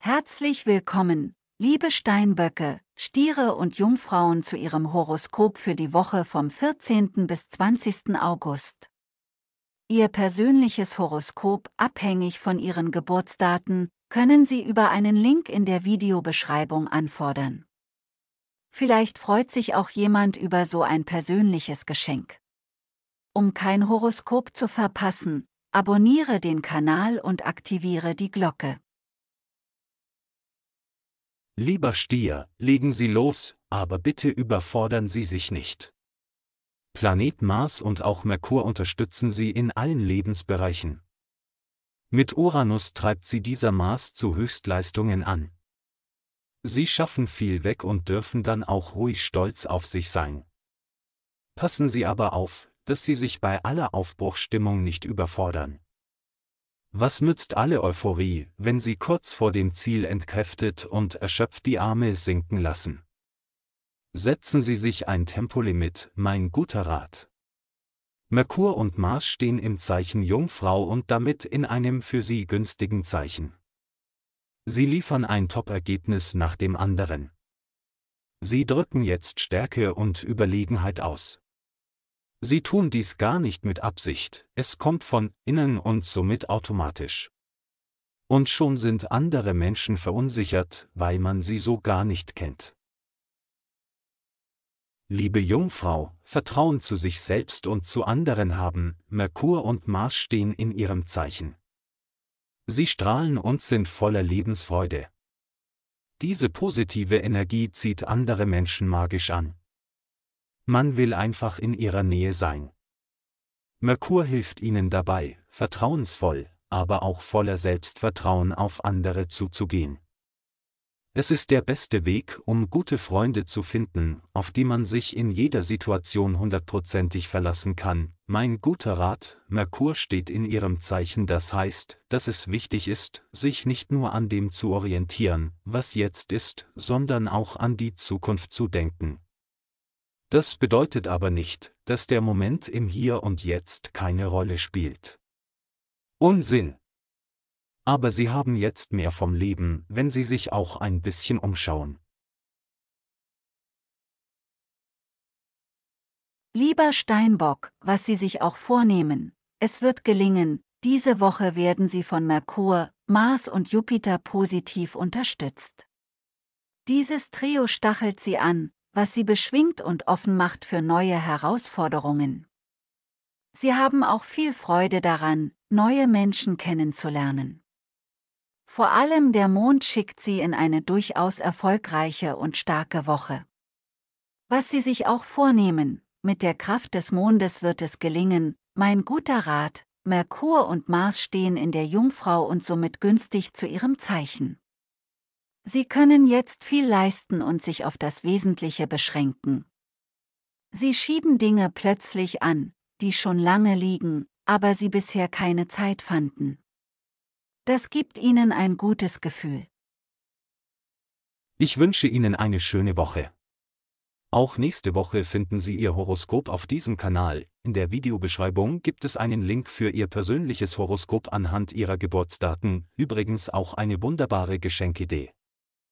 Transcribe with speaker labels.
Speaker 1: Herzlich willkommen, liebe Steinböcke, Stiere und Jungfrauen zu ihrem Horoskop für die Woche vom 14. bis 20. August. Ihr persönliches Horoskop, abhängig von Ihren Geburtsdaten, können Sie über einen Link in der Videobeschreibung anfordern. Vielleicht freut sich auch jemand über so ein persönliches Geschenk. Um kein Horoskop zu verpassen, abonniere den Kanal und aktiviere die Glocke.
Speaker 2: Lieber Stier, legen Sie los, aber bitte überfordern Sie sich nicht. Planet Mars und auch Merkur unterstützen Sie in allen Lebensbereichen. Mit Uranus treibt sie dieser Mars zu Höchstleistungen an. Sie schaffen viel weg und dürfen dann auch ruhig stolz auf sich sein. Passen Sie aber auf, dass Sie sich bei aller Aufbruchstimmung nicht überfordern. Was nützt alle Euphorie, wenn sie kurz vor dem Ziel entkräftet und erschöpft die Arme sinken lassen? Setzen Sie sich ein Tempolimit, mein guter Rat. Merkur und Mars stehen im Zeichen Jungfrau und damit in einem für Sie günstigen Zeichen. Sie liefern ein Top-Ergebnis nach dem anderen. Sie drücken jetzt Stärke und Überlegenheit aus. Sie tun dies gar nicht mit Absicht, es kommt von innen und somit automatisch. Und schon sind andere Menschen verunsichert, weil man sie so gar nicht kennt. Liebe Jungfrau, Vertrauen zu sich selbst und zu anderen haben, Merkur und Mars stehen in ihrem Zeichen. Sie strahlen und sind voller Lebensfreude. Diese positive Energie zieht andere Menschen magisch an man will einfach in ihrer Nähe sein. Merkur hilft ihnen dabei, vertrauensvoll, aber auch voller Selbstvertrauen auf andere zuzugehen. Es ist der beste Weg, um gute Freunde zu finden, auf die man sich in jeder Situation hundertprozentig verlassen kann. Mein guter Rat, Merkur steht in ihrem Zeichen, das heißt, dass es wichtig ist, sich nicht nur an dem zu orientieren, was jetzt ist, sondern auch an die Zukunft zu denken, das bedeutet aber nicht, dass der Moment im Hier und Jetzt keine Rolle spielt. Unsinn. Aber Sie haben jetzt mehr vom Leben, wenn Sie sich auch ein bisschen umschauen.
Speaker 1: Lieber Steinbock, was Sie sich auch vornehmen, es wird gelingen, diese Woche werden Sie von Merkur, Mars und Jupiter positiv unterstützt. Dieses Trio stachelt Sie an, was sie beschwingt und offen macht für neue Herausforderungen. Sie haben auch viel Freude daran, neue Menschen kennenzulernen. Vor allem der Mond schickt sie in eine durchaus erfolgreiche und starke Woche. Was sie sich auch vornehmen, mit der Kraft des Mondes wird es gelingen, mein guter Rat, Merkur und Mars stehen in der Jungfrau und somit günstig zu ihrem Zeichen. Sie können jetzt viel leisten und sich auf das Wesentliche beschränken. Sie schieben Dinge plötzlich an, die schon lange liegen, aber sie bisher keine Zeit fanden. Das gibt ihnen ein gutes Gefühl.
Speaker 2: Ich wünsche Ihnen eine schöne Woche. Auch nächste Woche finden Sie Ihr Horoskop auf diesem Kanal. In der Videobeschreibung gibt es einen Link für Ihr persönliches Horoskop anhand Ihrer Geburtsdaten, übrigens auch eine wunderbare Geschenkidee.